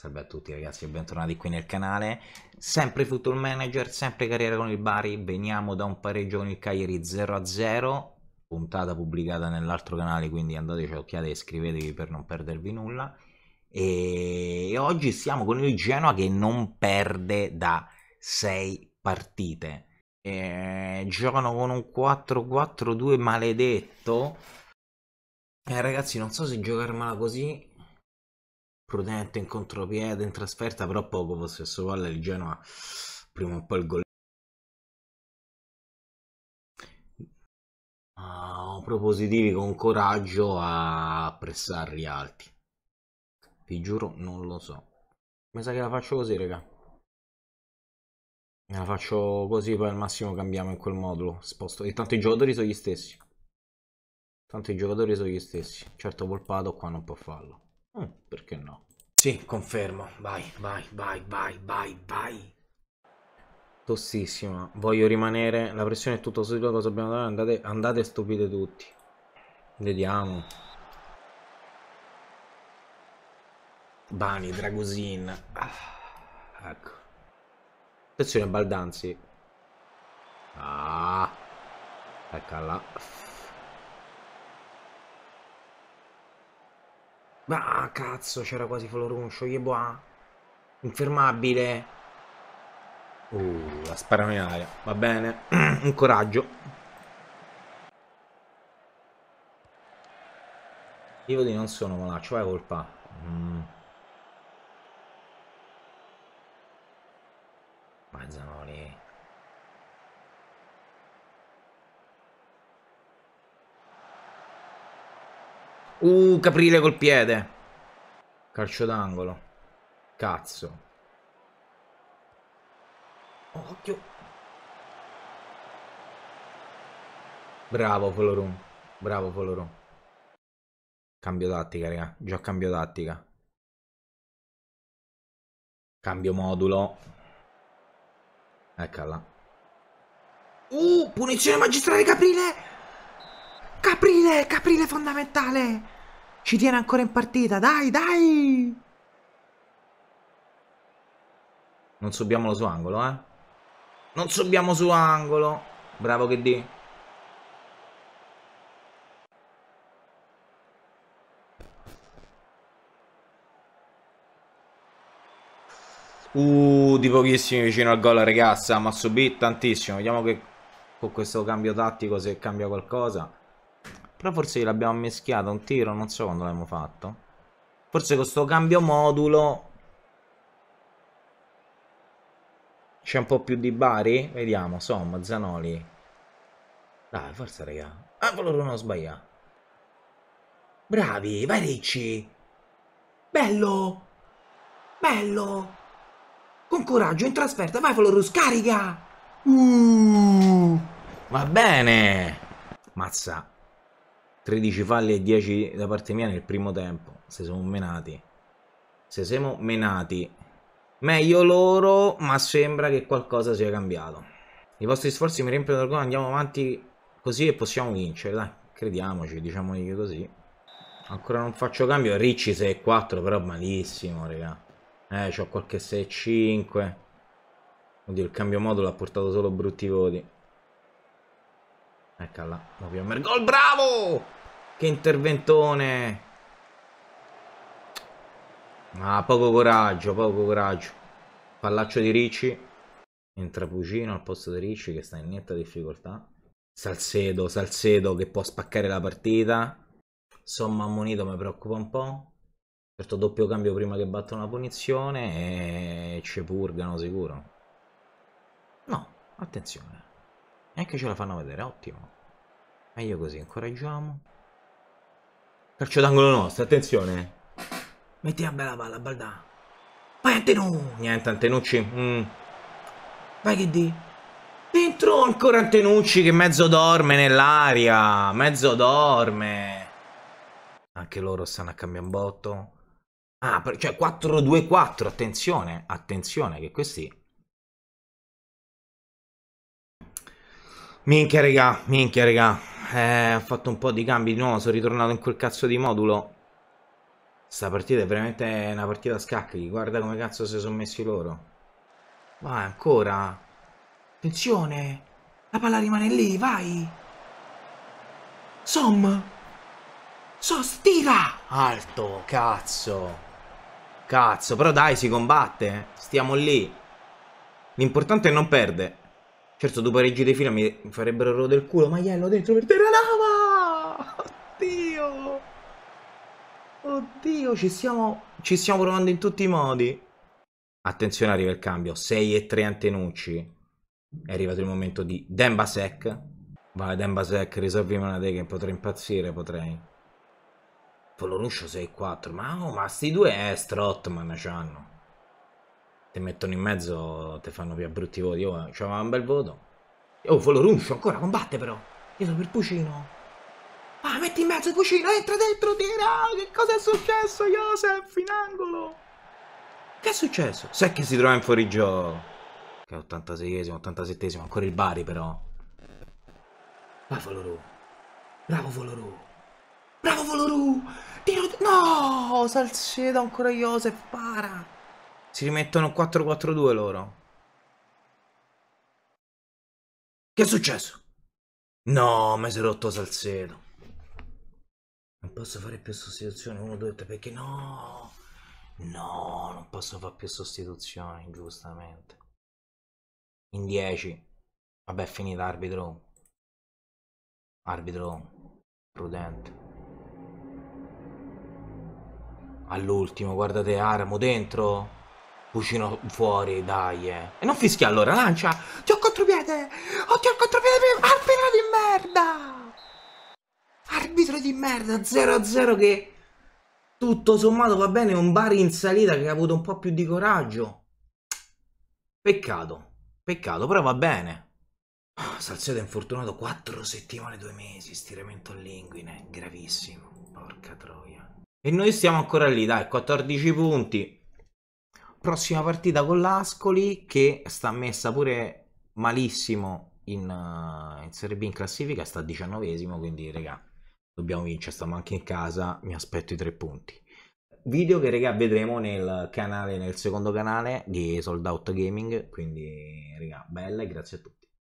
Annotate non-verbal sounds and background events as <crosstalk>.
Salve a tutti ragazzi e bentornati qui nel canale, sempre Football Manager, sempre carriera con il Bari, veniamo da un pareggio con il Cagliari 0-0, puntata pubblicata nell'altro canale quindi andateci a occhiate e iscrivetevi per non perdervi nulla e oggi siamo con il Genoa che non perde da 6 partite e giocano con un 4-4-2 maledetto eh, ragazzi non so se giocarmela così prudente in contropiede, in trasferta, però poco possesso palla il Genoa prima o poi il gol. Uh, propositivi con coraggio a pressarli alti. Vi giuro, non lo so. Mi sa che la faccio così, raga. Me la faccio così, poi al massimo cambiamo in quel modulo. Sposto. E tanto i giocatori sono gli stessi. Tanto i giocatori sono gli stessi. Certo, Volpato qua non può farlo. Mm, perché no? Sì, confermo. Vai, vai, vai, vai, vai, vai. Tossissima. Voglio rimanere. La pressione è tutto subito cosa dobbiamo dare. Andate, andate stupite tutti. Vediamo. Bani, Dragosin. Ah, ecco. Attenzione, Baldanzi. Ah. Eccola. Ma ah, cazzo, c'era quasi Floruncio, Yeboah. Infermabile. Uh, la sparano in aria. Va bene. <clears throat> Un coraggio. Io di non sono malaccio, vai colpa. Mm. Uh, Caprile col piede. Calcio d'angolo. Cazzo. Occhio. Bravo Polorum. Bravo Polorum. Cambio tattica, raga. Già cambio tattica. Cambio modulo. Eccola. Uh, punizione magistrale Caprile! Caprile, Caprile fondamentale! Ci tiene ancora in partita, dai, dai! Non subiamolo su angolo, eh? Non subiamo su angolo! Bravo che di. Uh, di pochissimi vicino al gol, ragazza. Ma subì tantissimo. Vediamo che con questo cambio tattico se cambia qualcosa. Però forse l'abbiamo mischiato un tiro, non so quando l'abbiamo fatto. Forse con questo cambio modulo... C'è un po' più di Bari? Vediamo, insomma, Zanoli. Dai, forza, raga. Ah, volevo non sbagliato. Bravi, vai Ricci. Bello. Bello. Con coraggio, in trasferta, vai Florus, scarica. Uh, va bene. Mazza, 13 falli e 10 da parte mia nel primo tempo. Se siamo menati. Se siamo menati. Meglio loro, ma sembra che qualcosa sia cambiato. I vostri sforzi mi riempiono d'orgoglio, andiamo avanti così e possiamo vincere, dai. Crediamoci, diciamogli così. Ancora non faccio cambio, Ricci 6-4, però malissimo, raga. Eh, ho qualche 6-5. Oddio, il cambio modulo ha portato solo brutti voti. Eccola là. Abbiamo il gol, bravo! Che interventone! Ah, poco coraggio, poco coraggio. Pallaccio di Ricci. Entra Pucino al posto di Ricci che sta in netta difficoltà. Salcedo, Salcedo che può spaccare la partita. Insomma, ammonito mi preoccupa un po'. Certo doppio cambio prima che battono la punizione e ci purgano sicuro. No, attenzione. Neanche ce la fanno vedere, ottimo. Meglio così, incoraggiamo. Calcio d'angolo nostro, attenzione. Metti a bella palla, Baldà. Vai Antenù! Niente, Antenucci. Mm. Vai che di? Dentro ancora Antenucci che mezzo dorme nell'aria. Mezzo dorme. Anche loro stanno a cambiambotto. Ah, cioè 4-2-4, attenzione, attenzione che questi Minchia regà, minchia regà. Eh, ho fatto un po' di cambi di nuovo, sono ritornato in quel cazzo di modulo. Sta partita è veramente una partita a scacchi, guarda come cazzo si sono messi loro. Vai ancora. Attenzione, la palla rimane lì, vai. Som. Sostira. Alto, cazzo. Cazzo, però dai, si combatte. Stiamo lì. L'importante è non perdere. Certo, due pareggi di fila mi farebbero rodo del culo, maiello dentro per terra lava! Oddio! Oddio, ci stiamo, ci stiamo provando in tutti i modi. Attenzione, arriva il cambio. 6 e 3 Antenucci. È arrivato il momento di Dembasek. Vai, Dembasek, risolvimi una te che potrei impazzire, potrei. Polonuscio 6 e 4. Ma, oh, ma sti due è eh, Strottman c'hanno. Te mettono in mezzo, te fanno via brutti voti. Io c'avevo un bel voto. Oh, Volo Runcio, ancora, combatte però. Io sono per Pucino. Ah, metti in mezzo il Pucino, entra dentro, tira! Che cosa è successo, Joseph, in angolo? Che è successo? Sai che si trova in fuorigioco. Che 86esimo, 87esimo, ancora il Bari però. Vai Voloru. Bravo Voloru. Bravo Voloru! Tiro... No! Salcedo ancora Joseph, para! Si rimettono 4-4-2 loro. Che è successo? No, mi si è rotto Salcedo. Non posso fare più sostituzioni 1, 2, 3 perché no. No, non posso fare più sostituzioni, giustamente. In 10. Vabbè, finita, arbitro. Arbitro prudente. All'ultimo, guardate Aramo dentro. Cucino fuori, dai. Eh. E non fischia allora, lancia. Ti ho contropiede. Oddio, oh, il contropiede. Arbitro di merda. Arbitro di merda. 0-0 che tutto sommato va bene. Un bar in salita che ha avuto un po' più di coraggio. Peccato. Peccato, però va bene. Oh, ah, Salcedo infortunato 4 settimane, 2 mesi, stiramento all'inguine, gravissimo, porca troia. E noi stiamo ancora lì, dai, 14 punti, prossima partita con l'Ascoli che sta messa pure malissimo in, uh, in Serie B in classifica, sta a diciannovesimo, quindi regà, dobbiamo vincere, stiamo anche in casa, mi aspetto i tre punti. Video che regà vedremo nel canale, nel secondo canale di Sold Out Gaming, quindi regà, bella e grazie a tutti.